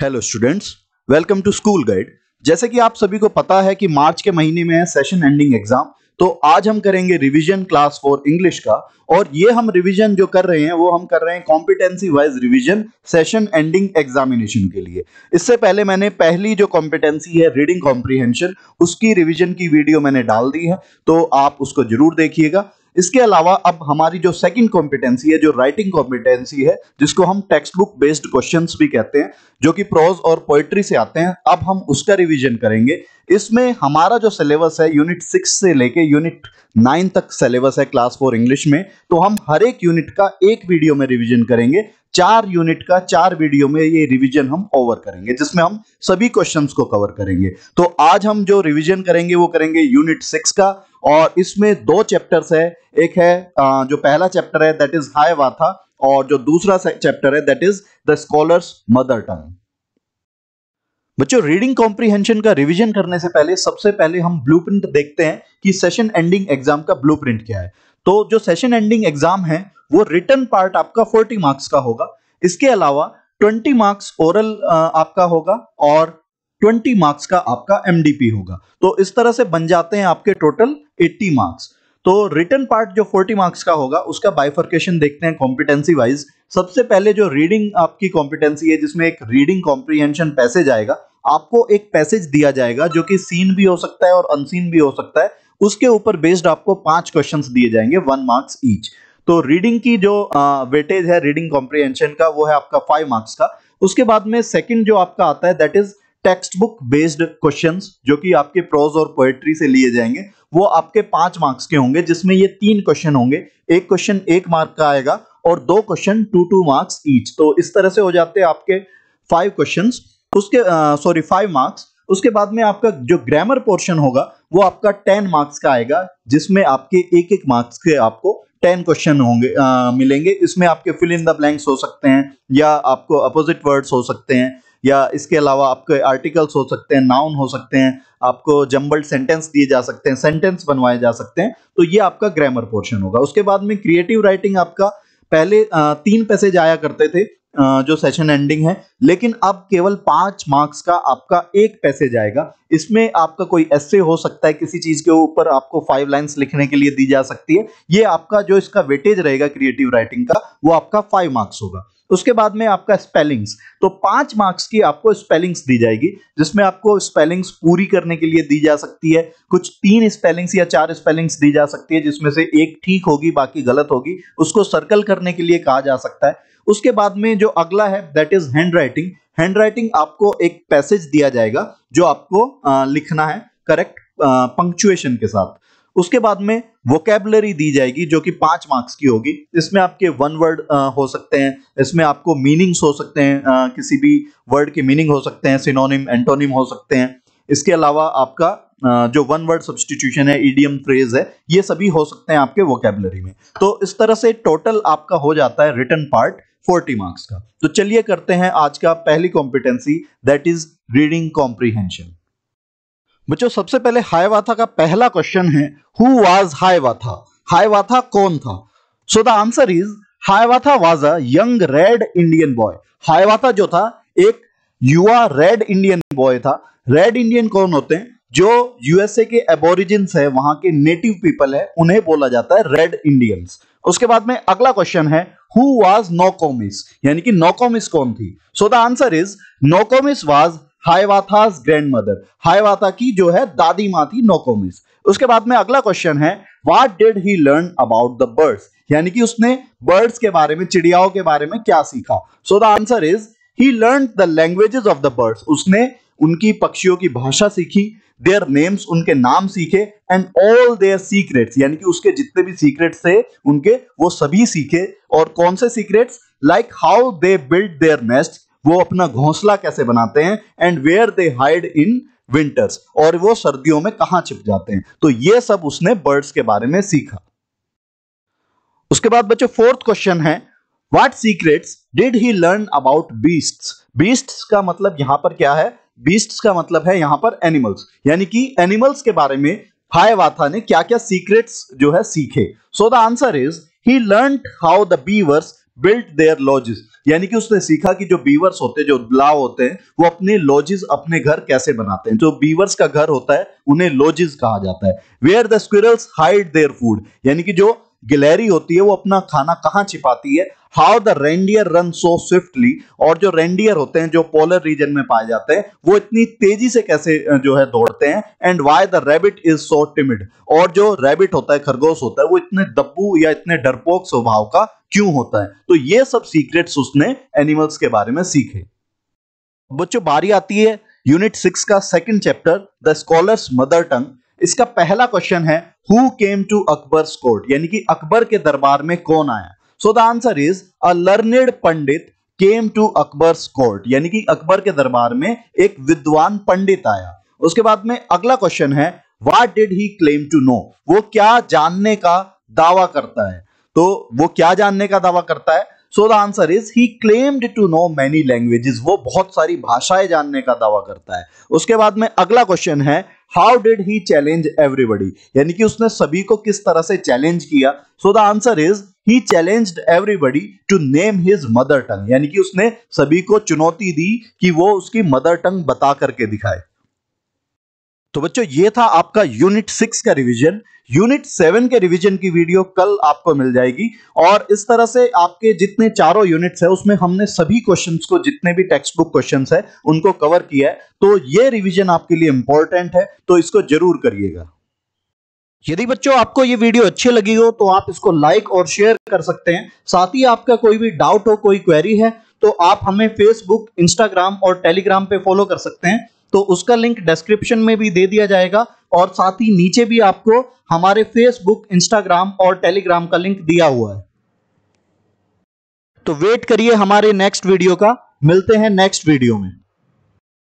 hello students welcome to school guide जैसे कि आप सभी को पता है कि मार्च के महीने में है सेशन एंडिंग एग्जाम तो आज हम करेंगे रिवीजन क्लास फॉर इंग्लिश का और ये हम रिवीजन जो कर रहे हैं वो हम कर रहे हैं competency wise revision session ending examination के लिए इससे पहले मैंने पहली जो कॉम्पिटेंसी है रीडिंग कॉम्प्रीहेंशन उसकी रिवीजन की वीडियो मैंने डाल दी है तो आप उसको जरूर देखिएगा इसके अलावा अब हमारी जो सेकंड कॉम्पिटेंसी है जो राइटिंग कॉम्पिटेंसी है जिसको हम टेक्स्ट बुक बेस्ड क्वेश्चन भी कहते हैं जो कि प्रोज और पोइट्री से आते हैं अब हम उसका रिविजन करेंगे इसमें हमारा जो सिलेबस है यूनिट सिक्स से लेके यूनिट नाइन तक सिलेबस है क्लास फोर इंग्लिश में तो हम हर एक यूनिट का एक वीडियो में रिवीजन करेंगे चार यूनिट का चार वीडियो में ये रिवीजन हम ओवर करेंगे जिसमें हम सभी क्वेश्चंस को कवर करेंगे तो आज हम जो रिवीजन करेंगे वो करेंगे यूनिट सिक्स का और इसमें दो चैप्टर्स है एक है जो पहला चैप्टर है दैट इज हाई वाथा और जो दूसरा चैप्टर है that is the scholar's mother tongue बच्चों रीडिंग कॉम्प्रीहेंशन का रिवीजन करने से पहले सबसे पहले हम ब्लूप्रिंट देखते हैं कि सेशन एंडिंग एग्जाम का ब्लूप्रिंट क्या है तो जो सेशन एंडिंग एग्जाम है वो रिटर्न पार्ट आपका 40 मार्क्स का होगा इसके अलावा 20 मार्क्स ओरल आपका होगा और 20 मार्क्स का आपका एमडीपी होगा तो इस तरह से बन जाते हैं आपके टोटल 80 मार्क्स तो रिटर्न पार्ट जो 40 मार्क्स का होगा उसका बाइफर्केशन देखते हैं कॉम्पिटेंसी वाइज सबसे पहले जो रीडिंग आपकी कॉम्पिटेंसी है जिसमें एक रीडिंग कॉम्प्रीहेंशन पैसेज आएगा आपको एक पैसेज दिया जाएगा जो कि सीन भी हो सकता है और अनसीन भी हो सकता है उसके ऊपर बेस्ड आपको पांच क्वेश्चन दिए जाएंगे वन मार्क्स ईच तो रीडिंग की जो वेटेज है रीडिंग कॉम्प्रीहेंशन का वो है आपका फाइव मार्क्स का उसके बाद में सेकंड जो आपका आता है that is textbook based question जो कि आपके प्रोज और पोएट्री से लिए जाएंगे वो आपके पांच मार्क्स के होंगे जिसमें ये तीन क्वेश्चन होंगे एक क्वेश्चन एक मार्क का आएगा और दो question two two marks each तो इस तरह से हो जाते हैं आपके फाइव क्वेश्चन उसके सॉरी फाइव मार्क्स उसके बाद में आपका जो ग्रामर पोर्शन होगा वो आपका टेन मार्क्स का आएगा जिसमें आपके एक एक मार्क्स के आपको टेन क्वेश्चन होंगे आ, मिलेंगे इसमें आपके फिल इन द ब्लैंक्स हो सकते हैं या आपको अपोजिट वर्ड्स हो सकते हैं या इसके अलावा आपके आर्टिकल्स हो सकते हैं नाउन हो सकते हैं आपको जम्बल्ड सेंटेंस दिए जा सकते हैं सेंटेंस बनवाए जा सकते हैं तो ये आपका ग्रामर पोर्शन होगा उसके बाद में क्रिएटिव राइटिंग आपका पहले तीन पैसेज आया करते थे जो सेशन एंडिंग है लेकिन अब केवल पांच मार्क्स का आपका एक पैसे जाएगा इसमें आपका कोई ऐसे हो सकता है किसी चीज के ऊपर आपको फाइव लाइंस लिखने के लिए दी जा सकती है ये आपका जो इसका वेटेज रहेगा क्रिएटिव राइटिंग का वो आपका फाइव मार्क्स होगा उसके बाद में आपका स्पेलिंग्स तो पांच मार्क्स की आपको स्पेलिंग्स दी जाएगी जिसमें आपको स्पेलिंग्स पूरी करने के लिए दी जा सकती है कुछ तीन स्पेलिंग्स या चार स्पेलिंग्स दी जा सकती है जिसमें से एक ठीक होगी बाकी गलत होगी उसको सर्कल करने के लिए कहा जा सकता है उसके बाद में जो अगला है that is handwriting handwriting आपको एक पैसेज दिया जाएगा जो आपको लिखना है करेक्ट पंक्चुएशन के साथ उसके बाद में वोकेबलरी दी जाएगी जो कि पांच मार्क्स की होगी इसमें आपके वन वर्ड हो सकते हैं इसमें आपको मीनिंग्स हो सकते हैं आ, किसी भी वर्ड के मीनिंग हो सकते हैं सिनोनिम एंटोनिम हो सकते हैं इसके अलावा आपका जो वन वर्ड सब्सटीट्यूशन है ईडीएम फ्रेज है ये सभी हो सकते हैं आपके वोकेबलरी में तो इस तरह से टोटल आपका हो जाता है रिटर्न पार्ट 40 मार्क्स का तो चलिए करते हैं आज का पहली competency that is reading comprehension बच्चों सबसे पहले हायवाथा का पहला क्वेश्चन है हु वाज हायवाथा हायवाथा कौन था so the answer is Hiawatha was a young red Indian boy Hiawatha जो था एक युवा रेड इंडियन बॉय था रेड इंडियन कौन होते हैं जो यूएसए के एबोरिजिन है वहां के नेटिव पीपल है उन्हें बोला जाता है रेड इंडियंस उसके बाद में अगला क्वेश्चन है हु वाज नोकोमिस यानी कि नोकोमिस कौन थी so the answer is Nokomis was Hiawatha's grandmother Hiawatha की जो है दादी माँ थी नोकोमिस उसके बाद में अगला क्वेश्चन है what did he learn about the birds यानी कि उसने बर्ड्स के बारे में चिड़ियाओं के बारे में क्या सीखा so the answer is he learn the languages of the birds उसने उनकी पक्षियों की भाषा सीखी देयर नेम्स उनके नाम सीखे एंड ऑल देयर सीक्रेट्स यानी कि उसके जितने भी सीक्रेट्स थे उनके वो सभी सीखे और कौन से secrets like how they build their nest वो अपना घोंसला कैसे बनाते हैं and where they hide in winters और वो सर्दियों में कहां छिप जाते हैं तो ये सब उसने बर्ड्स के बारे में सीखा उसके बाद बच्चों फोर्थ क्वेश्चन है what secrets did he learn about beasts beasts का मतलब यहां पर क्या है बीस्ट्स का मतलब है यहां पर एनिमल्स यानी कि एनिमल्स के बारे में हायवाथा ने क्या क्या सीक्रेट्स जो है सीखे so the answer is he learn how the beavers built their lodges यानी कि उसने सीखा कि जो बीवर्स होते हैं जो उदलाव होते हैं वो अपने लॉजिस अपने घर कैसे बनाते हैं जो बीवर्स का घर होता है उन्हें लॉजिस कहा जाता है where the squirrels hide their food यानी कि जो गिलहरी होती है वो अपना खाना कहाँ छिपाती है how the reindeer run so swiftly और जो रेंडियर होते हैं जो पोलर रीजन में पाए जाते हैं वो इतनी तेजी से कैसे जो है दौड़ते हैं and why the rabbit is so timid और जो रेबिट होता है खरगोश होता है वो इतने दब्बू या इतने डरपोक स्वभाव का क्यों होता है तो ये सब सीक्रेट्स उसने एनिमल्स के बारे में सीखे बच्चों बारी आती है यूनिट सिक्स का second chapter the scholar's mother tongue इसका पहला क्वेश्चन है who came to Akbar court यानी कि अकबर के दरबार में कौन आया so the answer is a learned pandit came to Akbar court यानी कि अकबर के दरबार में एक विद्वान पंडित आया उसके बाद में अगला क्वेश्चन है what did he claim to know वो क्या जानने का दावा करता है तो वो क्या जानने का दावा करता है so the answer is he claimed to know many languages वो बहुत सारी भाषाएं जानने का दावा करता है उसके बाद में अगला क्वेश्चन है how did he challenge everybody यानी कि उसने सभी को किस तरह से चैलेंज किया so the answer is he challenge everybody to name his mother tongue यानी कि उसने सभी को चुनौती दी कि वो उसकी मदर टंग बता करके दिखाए तो बच्चों ये था आपका यूनिट सिक्स का रिवीजन यूनिट सेवन के रिवीजन की वीडियो कल आपको मिल जाएगी और इस तरह से आपके जितने चारों यूनिट्स है उसमें हमने सभी क्वेश्चंस को जितने भी टेक्स्ट बुक क्वेश्चन है उनको कवर किया है तो ये रिवीजन आपके लिए इंपॉर्टेंट है तो इसको जरूर करिएगा यदि बच्चों आपको ये वीडियो अच्छी लगी हो तो आप इसको लाइक और शेयर कर सकते हैं साथ ही आपका कोई भी डाउट हो कोई क्वेरी है तो आप हमें फेसबुक इंस्टाग्राम और टेलीग्राम पे फॉलो कर सकते हैं तो उसका लिंक डिस्क्रिप्शन में भी दे दिया जाएगा और साथ ही नीचे भी आपको हमारे फेसबुक इंस्टाग्राम और टेलीग्राम का लिंक दिया हुआ है तो वेट करिए हमारे नेक्स्ट वीडियो का मिलते हैं नेक्स्ट वीडियो में